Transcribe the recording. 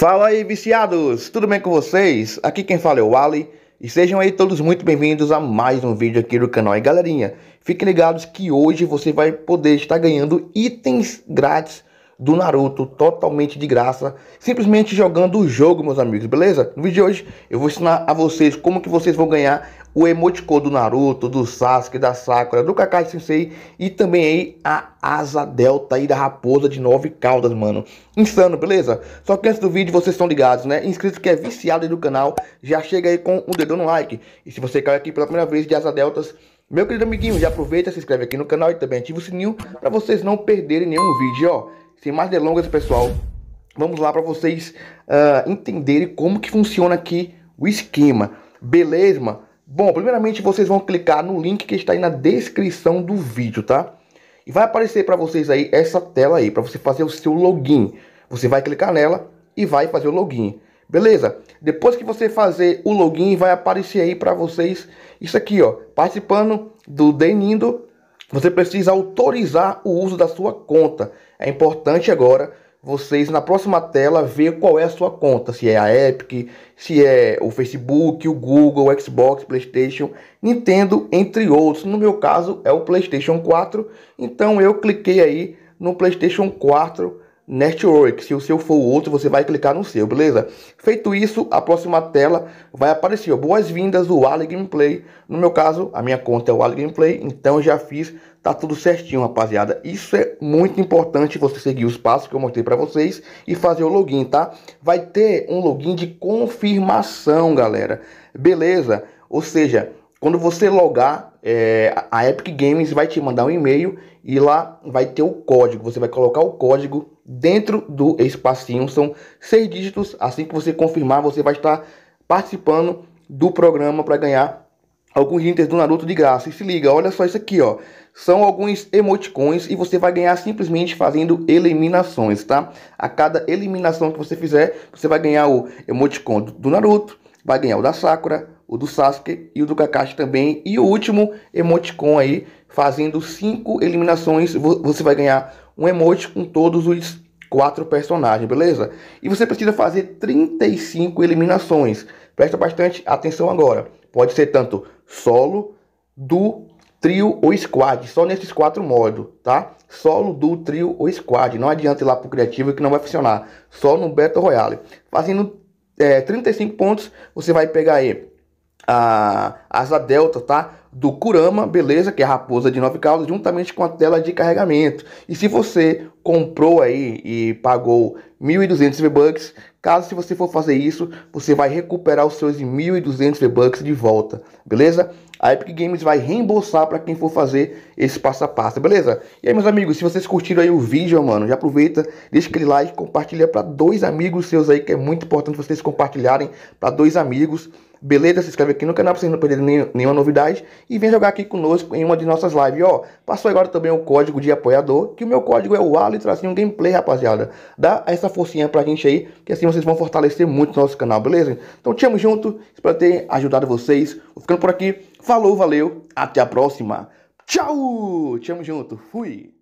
Fala aí, viciados! Tudo bem com vocês? Aqui quem fala é o Ali e sejam aí todos muito bem-vindos a mais um vídeo aqui do canal. E galerinha, fiquem ligados que hoje você vai poder estar ganhando itens grátis do Naruto totalmente de graça, simplesmente jogando o jogo, meus amigos, beleza? No vídeo de hoje eu vou ensinar a vocês como que vocês vão ganhar o emoticô do Naruto, do Sasuke, da Sakura, do Kakashi Sensei e também aí a asa delta aí da raposa de nove caudas, mano. Insano, beleza? Só que antes do vídeo vocês estão ligados, né? Inscrito que é viciado aí do canal, já chega aí com um dedão no like. E se você caiu aqui pela primeira vez de asa deltas, meu querido amiguinho, já aproveita, se inscreve aqui no canal e também ativa o sininho para vocês não perderem nenhum vídeo, ó. Sem mais delongas, pessoal, vamos lá para vocês uh, entenderem como que funciona aqui o esquema. Beleza, mano? Bom, primeiramente vocês vão clicar no link que está aí na descrição do vídeo, tá? E vai aparecer para vocês aí essa tela aí, para você fazer o seu login. Você vai clicar nela e vai fazer o login. Beleza? Depois que você fazer o login, vai aparecer aí para vocês isso aqui, ó. Participando do Denindo, você precisa autorizar o uso da sua conta. É importante agora vocês na próxima tela ver qual é a sua conta, se é a Epic, se é o Facebook, o Google, o Xbox, PlayStation, Nintendo, entre outros. No meu caso é o PlayStation 4, então eu cliquei aí no PlayStation 4 Network. Se o seu for o outro, você vai clicar no seu, beleza? Feito isso, a próxima tela vai aparecer. Boas-vindas, o Ali Gameplay. No meu caso, a minha conta é o Ali Gameplay, então já fiz, tá tudo certinho, rapaziada. Isso é muito importante você seguir os passos que eu mostrei para vocês e fazer o login, tá? Vai ter um login de confirmação, galera. Beleza? Ou seja, quando você logar, é, a Epic Games vai te mandar um e-mail e lá vai ter o código. Você vai colocar o código dentro do espacinho. São seis dígitos. Assim que você confirmar, você vai estar participando do programa para ganhar alguns itens do Naruto de graça. E se liga, olha só isso aqui, ó. São alguns emoticons e você vai ganhar simplesmente fazendo eliminações, tá? A cada eliminação que você fizer, você vai ganhar o emoticon do Naruto, vai ganhar o da Sakura, o do Sasuke e o do Kakashi também. E o último emoticon aí, fazendo cinco eliminações, você vai ganhar um emote com todos os quatro personagens, beleza? E você precisa fazer 35 eliminações. Presta bastante atenção agora. Pode ser tanto solo, do trio ou squad, só nesses quatro modos, tá? Solo, do trio ou squad. Não adianta ir lá pro criativo que não vai funcionar. Só no Battle Royale. Fazendo é, 35 pontos, você vai pegar aí a asa delta, tá? Do Kurama, beleza? Que é a raposa de nove caudas, juntamente com a tela de carregamento. E se você comprou aí e pagou 1.200 V-Bucks, caso se você for fazer isso, você vai recuperar os seus 1.200 V-Bucks de volta, beleza? A Epic Games vai reembolsar para quem for fazer esse passo a passo, beleza? E aí, meus amigos, se vocês curtiram aí o vídeo, mano, já aproveita, deixa aquele like, compartilha para dois amigos seus aí, que é muito importante vocês compartilharem para dois amigos. Beleza? Se inscreve aqui no canal para vocês não perderem nenhuma novidade. E vem jogar aqui conosco em uma de nossas lives. E, ó, passou agora também o código de apoiador, que o meu código é o Ali Tracinho Gameplay, rapaziada. Dá essa forcinha pra gente aí, que assim vocês vão fortalecer muito o nosso canal, beleza? Então, tamo junto. Espero ter ajudado vocês. Vou ficando por aqui. Falou, valeu. Até a próxima. Tchau! Tamo junto. Fui!